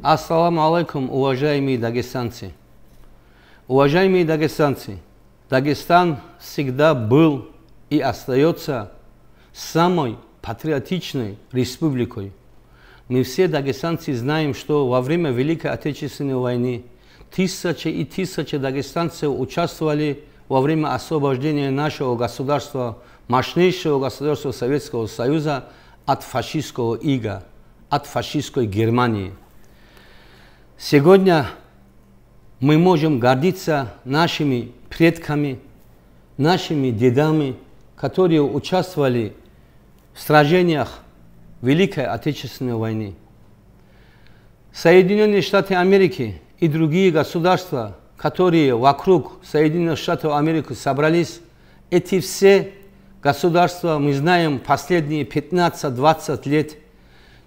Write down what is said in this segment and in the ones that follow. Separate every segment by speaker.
Speaker 1: Ассаламу алейкум, уважаемые дагестанцы. Уважаемые дагестанцы, Дагестан всегда был и остается самой патриотичной республикой. Мы все дагестанцы знаем, что во время Великой Отечественной войны тысячи и тысячи дагестанцев участвовали во время освобождения нашего государства, мощнейшего государства Советского Союза от фашистского ига, от фашистской Германии – Сегодня мы можем гордиться нашими предками, нашими дедами, которые участвовали в сражениях Великой Отечественной войны. Соединенные Штаты Америки и другие государства, которые вокруг Соединенных Штатов Америки собрались, эти все государства, мы знаем, последние 15-20 лет –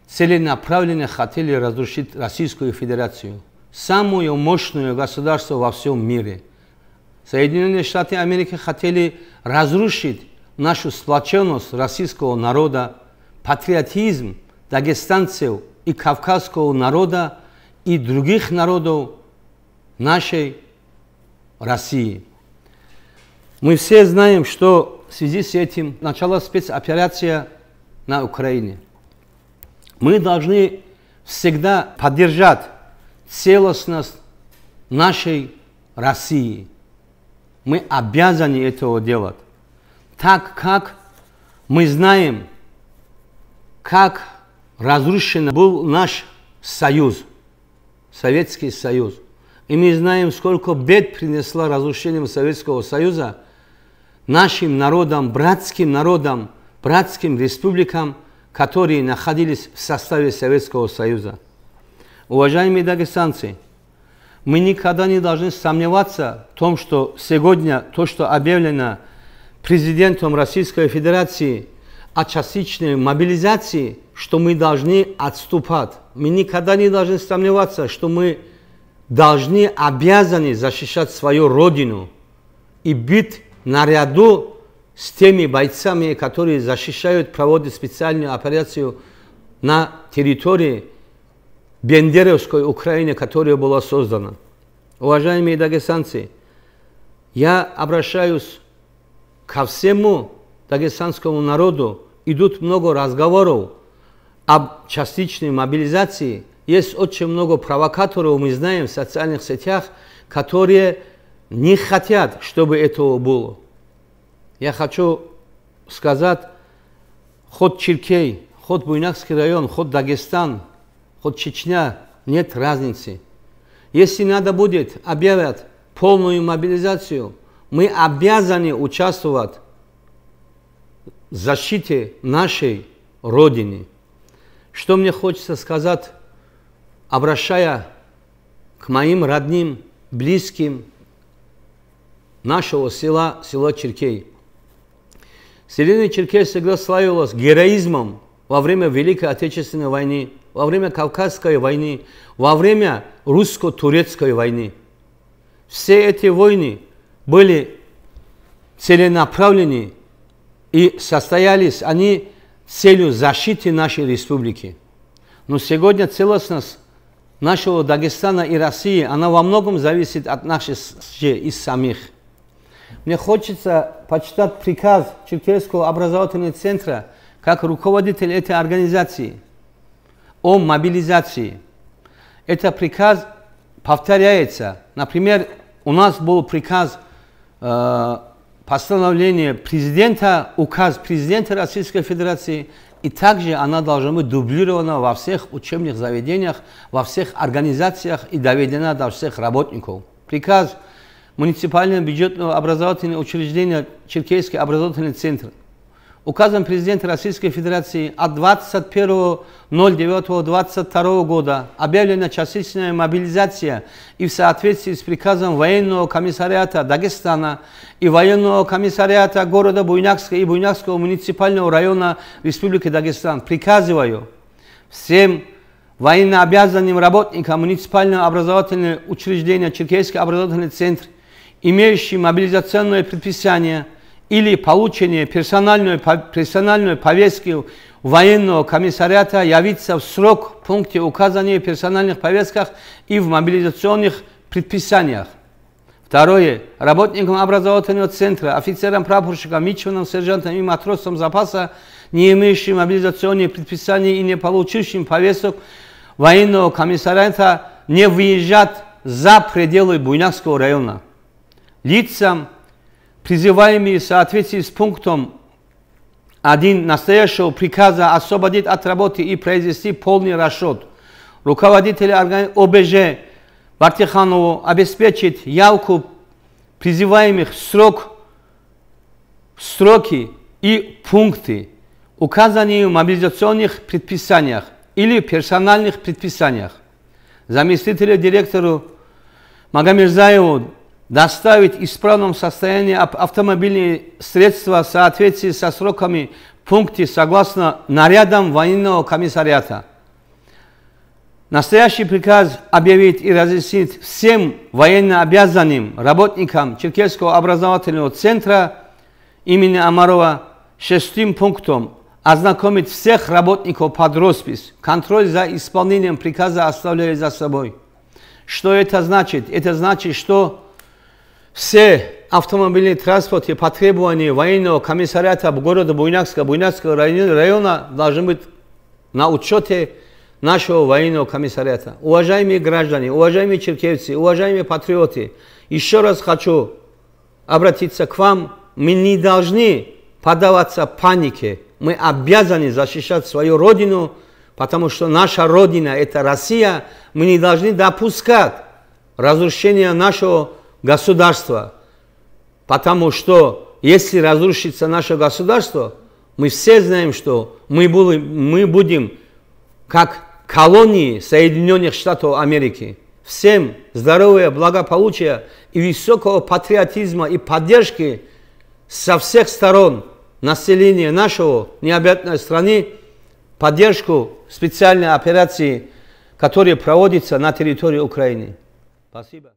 Speaker 1: целенаправленно хотели разрушить Российскую Федерацию, самую мощную государство во всем мире. Соединенные Штаты Америки хотели разрушить нашу сплоченность российского народа, патриотизм дагестанцев и кавказского народа и других народов нашей России. Мы все знаем, что в связи с этим началась спецоперация на Украине – мы должны всегда поддержать целостность нашей России. Мы обязаны этого делать, так как мы знаем, как разрушен был наш союз, Советский Союз. И мы знаем, сколько бед принесло разрушением Советского Союза нашим народам, братским народам, братским республикам – которые находились в составе Советского Союза. Уважаемые дагестанцы, мы никогда не должны сомневаться в том, что сегодня то, что объявлено президентом Российской Федерации о частичной мобилизации, что мы должны отступать. Мы никогда не должны сомневаться, что мы должны, обязаны защищать свою родину и бить наряду с теми бойцами, которые защищают, проводят специальную операцию на территории Бендеровской Украины, которая была создана. Уважаемые дагестанцы, я обращаюсь ко всему дагестанскому народу. Идут много разговоров об частичной мобилизации. Есть очень много провокаторов, мы знаем, в социальных сетях, которые не хотят, чтобы этого было. Я хочу сказать, ход Черкей, ход Буйнакский район, ход Дагестан, ход Чечня, нет разницы. Если надо будет объявят полную мобилизацию, мы обязаны участвовать в защите нашей Родины. Что мне хочется сказать, обращая к моим родным, близким нашего села, села Черкей – Сирийная Черкесия всегда славилась героизмом во время Великой Отечественной войны, во время Кавказской войны, во время русско-турецкой войны. Все эти войны были целенаправлены и состоялись они целью защиты нашей республики. Но сегодня целостность нашего Дагестана и России, она во многом зависит от наших же и самих – мне хочется почитать приказ Черкесского образовательного центра как руководитель этой организации о мобилизации. Этот приказ повторяется. Например, у нас был приказ э, постановление президента, указ президента Российской Федерации, и также она должна быть дублирована во всех учебных заведениях, во всех организациях и доведена до всех работников. Приказ муниципальное бюджетного образовательного учреждения Черкесский образовательный центр. Указом президента Российской Федерации от 21.09.22 года объявлена частичная мобилизация и в соответствии с приказом военного комиссариата Дагестана и военного комиссариата города Буйнакска и Буйнакского муниципального района Республики Дагестан приказываю всем военнообязанным работникам муниципального образовательного учреждения Черкесский образовательный центр имеющий мобилизационное предписание или получение персональной, персональной повестки военного комиссариата явиться в срок в пункте указания в персональных повестках и в мобилизационных предписаниях. Второе. Работникам образовательного центра, офицерам, прапорщикам, мичманам, сержантам и матросам запаса, не имеющим мобилизационные предписания и не получившим повесток военного комиссариата, не выезжать за пределы Буйнакского района лицам, призываемые в соответствии с пунктом 1 настоящего приказа освободить от работы и произвести полный расчет. Руководители ОБЖ Бартиханову обеспечить явку призываемых срок, сроки и пункты, указанные в мобилизационных предписаниях или персональных предписаниях. Заместителю директору Магомирзаеву доставить в исправном состоянии автомобильные средства в соответствии со сроками пункте согласно нарядам военного комиссариата. Настоящий приказ объявить и разъяснить всем военнообязанным работникам Черкесского образовательного центра имени Амарова шестым пунктом ознакомить всех работников под роспись. Контроль за исполнением приказа оставляли за собой. Что это значит? Это значит, что все автомобильные транспорты по требованию военного комиссариата города Буйнакска, Буйнакского района должны быть на учете нашего военного комиссариата. Уважаемые граждане, уважаемые черкевцы, уважаемые патриоты, еще раз хочу обратиться к вам. Мы не должны поддаваться панике. Мы обязаны защищать свою родину, потому что наша родина – это Россия. Мы не должны допускать разрушения нашего государства. Потому что если разрушится наше государство, мы все знаем, что мы будем, мы будем как колонии Соединенных Штатов Америки. Всем здоровья, благополучия и высокого патриотизма и поддержки со всех сторон населения нашего необъятной страны поддержку специальной операции, которая проводится на территории Украины. Спасибо.